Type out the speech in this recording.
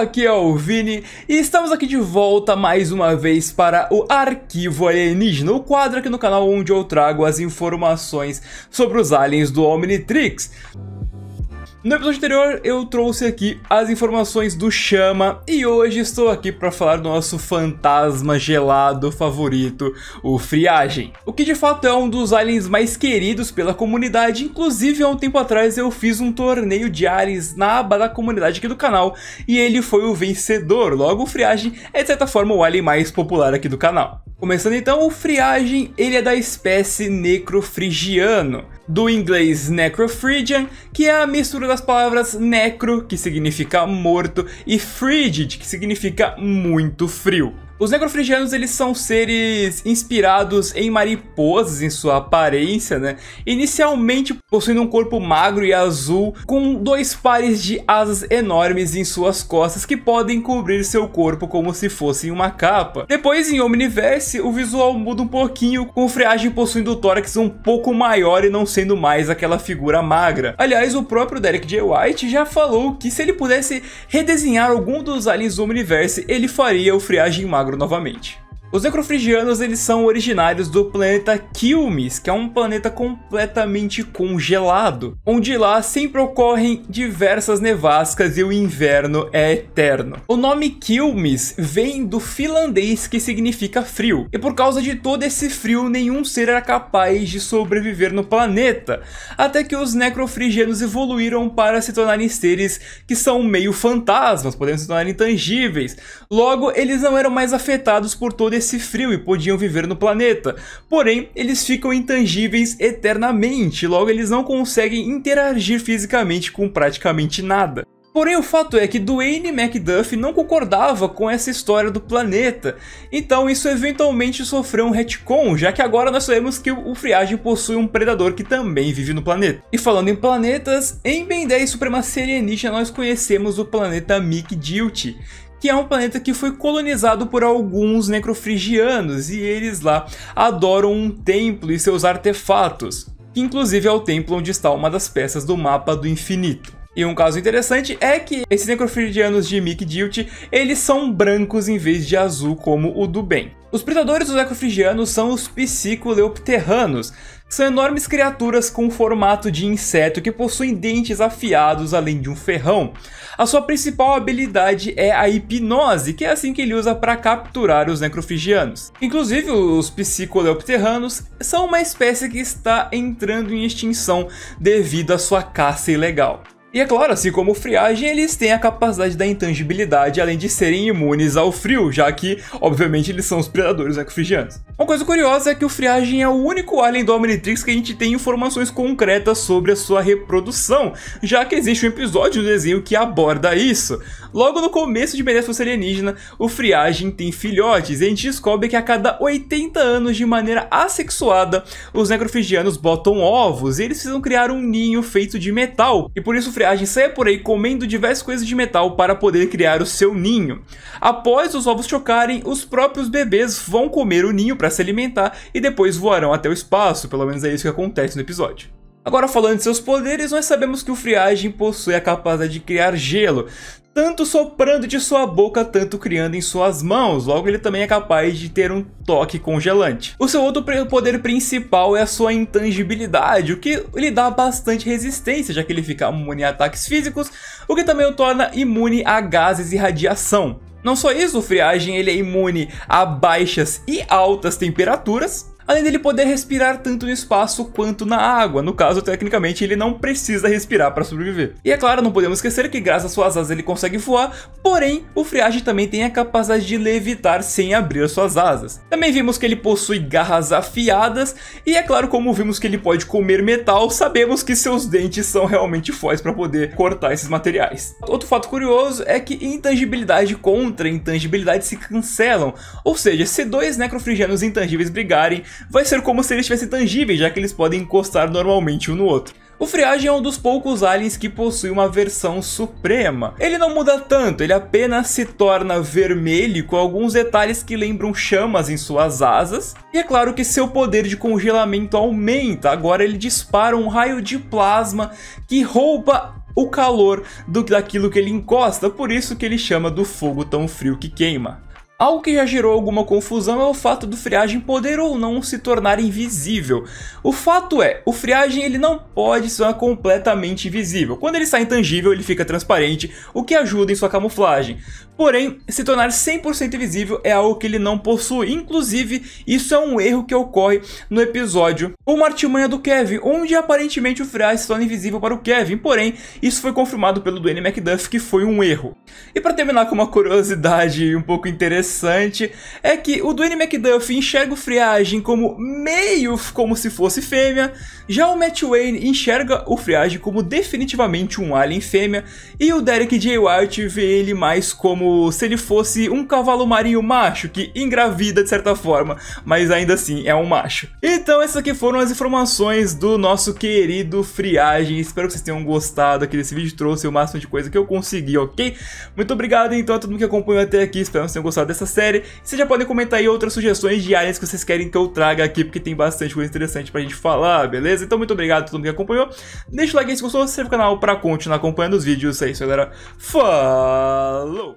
aqui é o Vini e estamos aqui de volta mais uma vez para o Arquivo Alienígena, o quadro aqui no canal onde eu trago as informações sobre os aliens do Omnitrix. No episódio anterior eu trouxe aqui as informações do Chama e hoje estou aqui para falar do nosso fantasma gelado favorito, o Friagem. O que de fato é um dos aliens mais queridos pela comunidade, inclusive há um tempo atrás eu fiz um torneio de aliens na aba da comunidade aqui do canal e ele foi o vencedor, logo o Friagem é de certa forma o alien mais popular aqui do canal. Começando então, o friagem, ele é da espécie necrofrigiano, do inglês necrofrigian, que é a mistura das palavras necro, que significa morto, e frigid, que significa muito frio. Os negrofrigianos eles são seres inspirados em mariposas em sua aparência, né? Inicialmente possuindo um corpo magro e azul com dois pares de asas enormes em suas costas que podem cobrir seu corpo como se fossem uma capa. Depois em Omniverse o visual muda um pouquinho com o Freagem possuindo o tórax um pouco maior e não sendo mais aquela figura magra. Aliás, o próprio Derek J. White já falou que se ele pudesse redesenhar algum dos aliens do Omniverse, ele faria o Freagem magro novamente. Os necrofrigianos eles são originários do planeta Kilmes, que é um planeta completamente congelado, onde lá sempre ocorrem diversas nevascas e o inverno é eterno. O nome Kilmes vem do finlandês que significa frio, e por causa de todo esse frio nenhum ser era capaz de sobreviver no planeta, até que os necrofrigianos evoluíram para se tornarem seres que são meio fantasmas, podemos se tornar intangíveis. Logo, eles não eram mais afetados por todo esse esse frio e podiam viver no planeta. Porém, eles ficam intangíveis eternamente, logo eles não conseguem interagir fisicamente com praticamente nada. Porém, o fato é que Dwayne Macduff não concordava com essa história do planeta, então isso eventualmente sofreu um retcon, já que agora nós sabemos que o Friagem possui um predador que também vive no planeta. E falando em planetas, em Ben 10 Supremacia Alienígena nós conhecemos o planeta Mick Duty, que é um planeta que foi colonizado por alguns necrofrigianos e eles lá adoram um templo e seus artefatos, que inclusive é o templo onde está uma das peças do mapa do infinito. E um caso interessante é que esses necrofrigianos de Mikdilt, eles são brancos em vez de azul como o do bem. Os predadores dos necrofrigianos são os psicoleopterranos, são enormes criaturas com formato de inseto que possuem dentes afiados além de um ferrão. A sua principal habilidade é a hipnose, que é assim que ele usa para capturar os necrofigianos. Inclusive, os psicoleopterranos são uma espécie que está entrando em extinção devido à sua caça ilegal. E é claro, assim como friagem, eles têm a capacidade da intangibilidade, além de serem imunes ao frio, já que, obviamente, eles são os predadores necrofrigianos. Uma coisa curiosa é que o friagem é o único alien do Omnitrix que a gente tem informações concretas sobre a sua reprodução, já que existe um episódio do desenho que aborda isso. Logo no começo de Mereça Fosse Alienígena, o friagem tem filhotes, e a gente descobre que a cada 80 anos, de maneira assexuada, os necrofigianos botam ovos, e eles precisam criar um ninho feito de metal, e por isso o friagem saia por aí comendo diversas coisas de metal para poder criar o seu ninho. Após os ovos chocarem, os próprios bebês vão comer o ninho para se alimentar e depois voarão até o espaço, pelo menos é isso que acontece no episódio. Agora falando de seus poderes, nós sabemos que o friagem possui a capacidade de criar gelo, tanto soprando de sua boca, tanto criando em suas mãos. Logo, ele também é capaz de ter um toque congelante. O seu outro poder principal é a sua intangibilidade, o que lhe dá bastante resistência, já que ele fica imune a ataques físicos, o que também o torna imune a gases e radiação. Não só isso, o friagem ele é imune a baixas e altas temperaturas, Além dele poder respirar tanto no espaço quanto na água, no caso, tecnicamente, ele não precisa respirar para sobreviver. E é claro, não podemos esquecer que graças às suas asas ele consegue voar, porém, o Friage também tem a capacidade de levitar sem abrir suas asas. Também vimos que ele possui garras afiadas, e é claro, como vimos que ele pode comer metal, sabemos que seus dentes são realmente fortes para poder cortar esses materiais. Outro fato curioso é que intangibilidade contra intangibilidade se cancelam, ou seja, se dois necrofrigianos intangíveis brigarem, vai ser como se eles estivesse tangíveis, já que eles podem encostar normalmente um no outro. O Friagem é um dos poucos aliens que possui uma versão suprema. Ele não muda tanto, ele apenas se torna vermelho com alguns detalhes que lembram chamas em suas asas. E é claro que seu poder de congelamento aumenta, agora ele dispara um raio de plasma que rouba o calor do daquilo que ele encosta, por isso que ele chama do fogo tão frio que queima. Algo que já gerou alguma confusão é o fato do friagem poder ou não se tornar invisível. O fato é, o friagem ele não pode ser completamente invisível. Quando ele sai intangível, ele fica transparente, o que ajuda em sua camuflagem. Porém, se tornar 100% invisível é algo que ele não possui. Inclusive, isso é um erro que ocorre no episódio O Martimanha do Kevin, onde aparentemente o friagem se torna invisível para o Kevin. Porém, isso foi confirmado pelo Dwayne McDuff que foi um erro. E para terminar com uma curiosidade um pouco interessante, interessante é que o Dwayne McDuff enxerga o Friagem como meio como se fosse fêmea, já o Matt Wayne enxerga o Friage como definitivamente um alien fêmea e o Derek J. White vê ele mais como se ele fosse um cavalo marinho macho que engravida de certa forma, mas ainda assim é um macho. Então essas aqui foram as informações do nosso querido Friagem. Espero que vocês tenham gostado aqui desse vídeo, trouxe o máximo de coisa que eu consegui, ok? Muito obrigado então a todo mundo que acompanhou até aqui, espero que vocês tenham gostado dessa série. Vocês já podem comentar aí outras sugestões de aliens que vocês querem que eu traga aqui, porque tem bastante coisa interessante pra gente falar, beleza? beleza? Então, muito obrigado a todo mundo que acompanhou. Deixa o like aí se gostou, se inscreve no canal pra continuar acompanhando os vídeos. É isso, galera. Falou!